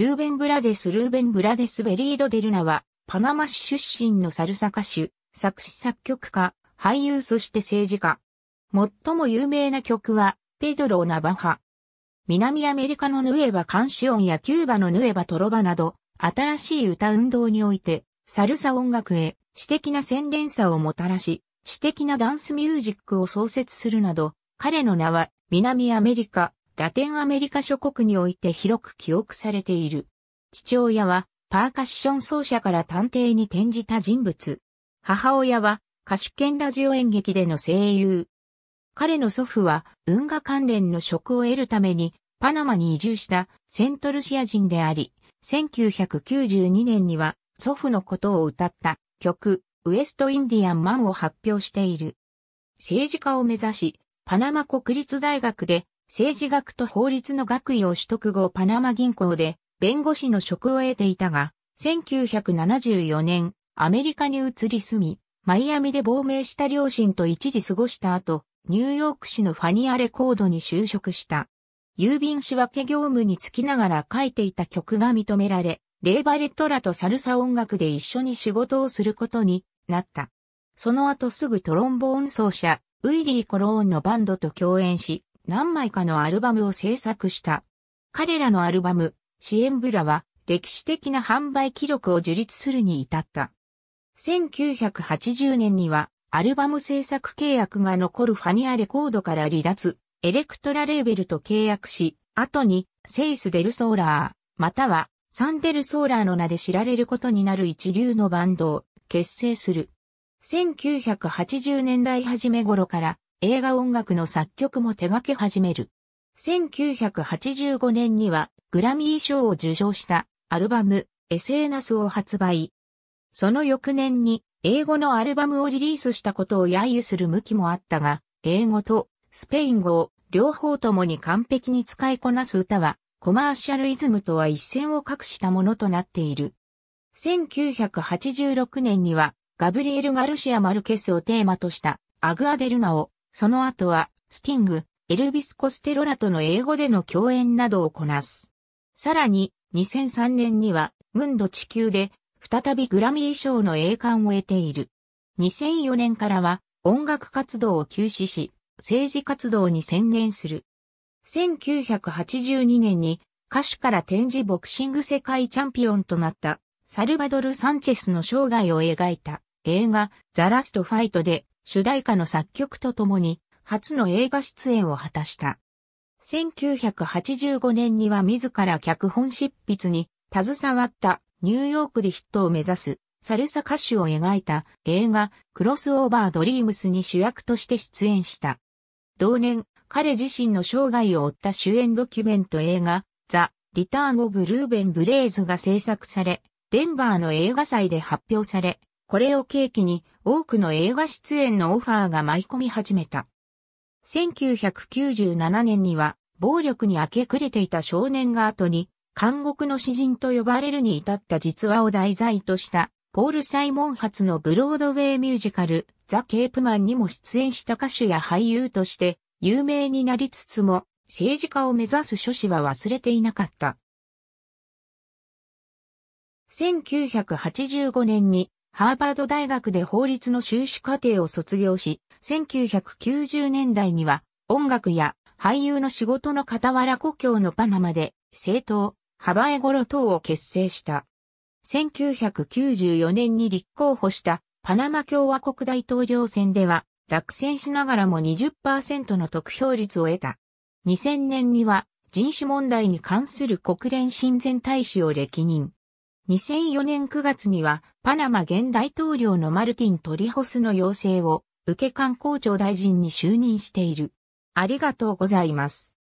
ルーベン・ブラデス・ルーベン・ブラデス・ベリード・デルナは、パナマ市出身のサルサ歌手、作詞作曲家、俳優そして政治家。最も有名な曲は、ペドロ・ナバハ。南アメリカのヌエバ・カンシオンやキューバのヌエバ・トロバなど、新しい歌運動において、サルサ音楽へ、詩的な洗練さをもたらし、詩的なダンスミュージックを創設するなど、彼の名は、南アメリカ、ラテンアメリカ諸国において広く記憶されている。父親はパーカッション奏者から探偵に転じた人物。母親は歌手兼ラジオ演劇での声優。彼の祖父は運河関連の職を得るためにパナマに移住したセントルシア人であり、1992年には祖父のことを歌った曲ウエストインディアンマンを発表している。政治家を目指し、パナマ国立大学で政治学と法律の学位を取得後パナマ銀行で弁護士の職を得ていたが、1974年、アメリカに移り住み、マイアミで亡命した両親と一時過ごした後、ニューヨーク市のファニアレコードに就職した。郵便仕分け業務につきながら書いていた曲が認められ、レーバレットラとサルサ音楽で一緒に仕事をすることになった。その後すぐトロンボーン奏者、ウィリー・コローンのバンドと共演し、何枚かのアルバムを制作した。彼らのアルバム、シエンブラは歴史的な販売記録を樹立するに至った。1980年にはアルバム制作契約が残るファニアレコードから離脱、エレクトラレーベルと契約し、後にセイス・デル・ソーラー、またはサンデル・ソーラーの名で知られることになる一流のバンドを結成する。1980年代初め頃から映画音楽の作曲も手掛け始める。1985年にはグラミー賞を受賞したアルバムエセーナスを発売。その翌年に英語のアルバムをリリースしたことを揶揄する向きもあったが、英語とスペイン語を両方ともに完璧に使いこなす歌はコマーシャルイズムとは一線を画したものとなっている。1986年にはガブリエル・ガルシア・マルケスをテーマとしたアグアデルナをその後は、スティング、エルビス・コステロラとの英語での共演などをこなす。さらに、2003年には、ムンド地球で、再びグラミー賞の栄冠を得ている。2004年からは、音楽活動を休止し、政治活動に専念する。1982年に、歌手から展示ボクシング世界チャンピオンとなった、サルバドル・サンチェスの生涯を描いた映画、ザ・ラスト・ファイトで主題歌の作曲とともに、初の映画出演を果たした。1985年には自ら脚本執筆に携わったニューヨークでヒットを目指すサルサ歌手を描いた映画クロスオーバードリームスに主役として出演した。同年、彼自身の生涯を追った主演ドキュメント映画ザ・リターン・オブ・ルーベン・ブレイズが制作され、デンバーの映画祭で発表され、これを契機に多くの映画出演のオファーが舞い込み始めた。1997年には、暴力に明け暮れていた少年が後に、監獄の詩人と呼ばれるに至った実話を題材とした、ポール・サイモン発のブロードウェイミュージカル、ザ・ケープマンにも出演した歌手や俳優として、有名になりつつも、政治家を目指す書士は忘れていなかった。1985年にハーバード大学で法律の修士課程を卒業し、1990年代には音楽や俳優の仕事の傍ら故郷のパナマで政党、ハバエゴロ等を結成した。1994年に立候補したパナマ共和国大統領選では落選しながらも20%の得票率を得た。2000年には人種問題に関する国連親善大使を歴任。2004年9月にはパナマ現大統領のマルティン・トリホスの要請を受け観光庁大臣に就任している。ありがとうございます。